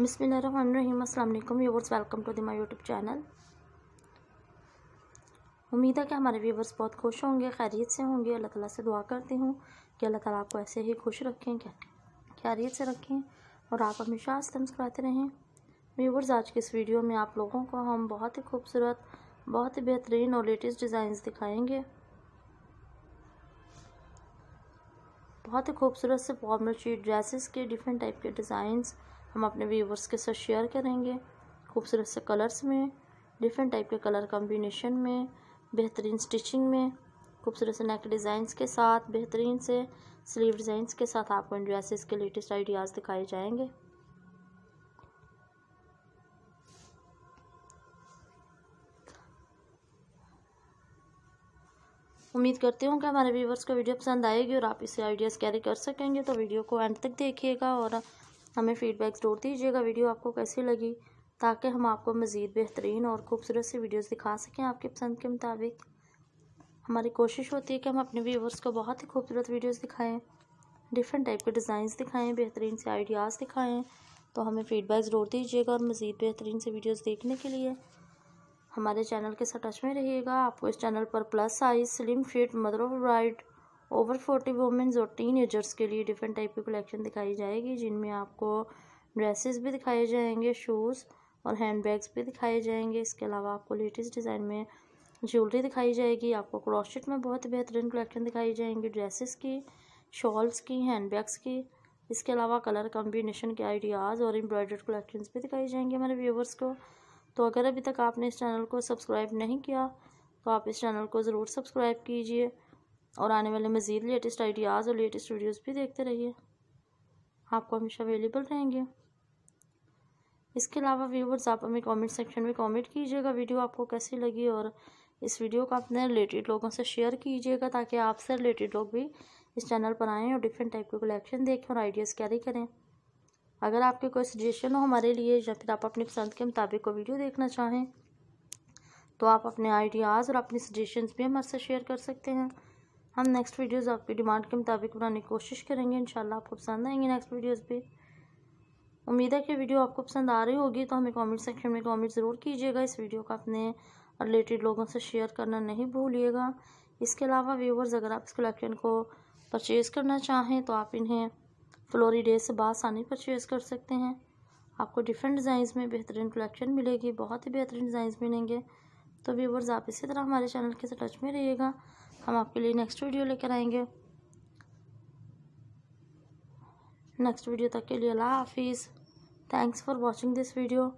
बिसमीम अल्लाम viewers welcome to the my YouTube channel उम्मीद है कि हमारे व्यूवर्स बहुत खुश होंगे खैरियत से होंगे अल्लाह ताला से दुआ करती हूँ कि अल्लाह ताला आपको ऐसे ही खुश रखें खैरियत से रखें और आप हमेशा हंसते मुस्कुराते रहें व्यूवर्स आज के इस वीडियो में आप लोगों को हम बहुत ही खूबसूरत बहुत ही बेहतरीन और लेटेस्ट डिज़ाइन दिखाएँगे बहुत ही खूबसूरत से फॉर्मल शीट ड्रेसेस के डिफरेंट टाइप के डिज़ाइंस हम अपने व्यूवर्स के साथ शेयर करेंगे खूबसूरत से कलर्स में डिफरेंट टाइप के कलर कॉम्बिनेशन में बेहतरीन स्टिचिंग में खूबसूरत से नेक डिज़ाइंस के साथ बेहतरीन से स्लीव डिज़ाइंस के साथ आपको इन ड्रेसेस के लेटेस्ट आइडियाज़ दिखाए जाएंगे उम्मीद करती हूँ कि हमारे व्यूवर्स को वीडियो पसंद आएगी और आप इसे आइडियाज़ कैरी कर सकेंगे तो वीडियो को एंड तक देखिएगा और हमें फ़ीडबैक ज़रूर दीजिएगा वीडियो आपको कैसी लगी ताकि हम आपको मज़ीद बेहतरीन और खूबसूरत सी वीडियोस दिखा सकें आपकी पसंद के मुताबिक हमारी कोशिश होती है कि हम अपने व्यूवर्स को बहुत ही खूबसूरत वीडियोस दिखाएं डिफरेंट टाइप के डिज़ाइंस दिखाएं बेहतरीन से आइडियाज़ दिखाएं तो हमें फ़ीडबैक ज़रूर दीजिएगा और मज़ीद बेहतरीन से वीडियोज़ देखने के लिए हमारे चैनल के साथ टच में रहिएगा आपको इस चैनल पर plus size slim fit mother of bride over forty womens और टीन एजर्स के लिए डिफरेंट टाइप की कलेक्शन दिखाई जाएगी जिनमें आपको ड्रेसेस भी दिखाए जाएंगे शूज़ और हैंड बैग्स भी दिखाए जाएंगे इसके अलावा आपको लेटेस्ट डिज़ाइन में ज्वेलरी दिखाई जाएगी आपको क्रॉशेट में बहुत बेहतरीन कलेक्शन दिखाई जाएंगी ड्रेसेस की शॉल्स की हैंड बैग्स की इसके अलावा कलर कॉम्बिनेशन के आइडियाज़ और एम्ब्रॉयडर्ड कलेक्शन भी दिखाई जाएंगे हमारे व्यूवर्स को तो अगर अभी तक आपने इस चैनल को सब्सक्राइब नहीं किया तो आप इस चैनल को ज़रूर सब्सक्राइब कीजिए और आने वाले मज़ीद लेटेस्ट आइडियाज़ और लेटेस्ट वीडियोज़ भी देखते रहिए आपको हमेशा अवेलेबल रहेंगे इसके अलावा व्यूवर्स आप हमें कमेंट सेक्शन में कमेंट कीजिएगा वीडियो आपको कैसी लगी और इस वीडियो को अपने रिलेटेड लोगों से शेयर कीजिएगा ताकि आपसे रिलेटेड लोग भी इस चैनल पर आएँ और डिफरेंट टाइप के कलेक्शन देखें और आइडियाज़ कैरी करें अगर आपके कोई सजेशन हो हमारे लिए या फिर आप अपनी पसंद के मुताबिक को वीडियो देखना चाहें तो आप अपने आइडियाज़ और अपनी सजेशन भी हमारे साथ शेयर कर सकते हैं हम नेक्स्ट वीडियोस आपकी डिमांड के मुताबिक बनाने की कोशिश करेंगे इंशाल्लाह आपको पसंद आएंगे नेक्स्ट वीडियोस पे उम्मीद है कि वीडियो आपको पसंद आ रही होगी तो हमें कमेंट सेक्शन में कमेंट ज़रूर कीजिएगा इस वीडियो का अपने रिलेटेड लोगों से शेयर करना नहीं भूलिएगा इसके अलावा व्यूवर्स अगर आप इस कलेक्शन को परचेज़ करना चाहें तो आप इन्हें फ्लोरी डे से बासानी परचेज़ कर सकते हैं आपको डिफरेंट डिज़ाइंस में बेहतरीन कलेक्शन मिलेगी बहुत ही बेहतरीन डिज़ाइंस मिलेंगे तो व्यूवर्स आप इसी तरह हमारे चैनल के साथ टच में रहिएगा हम आपके लिए नेक्स्ट वीडियो लेकर आएंगे नेक्स्ट वीडियो तक के लिए अल्लाह हाफिज़ thanks for watching this video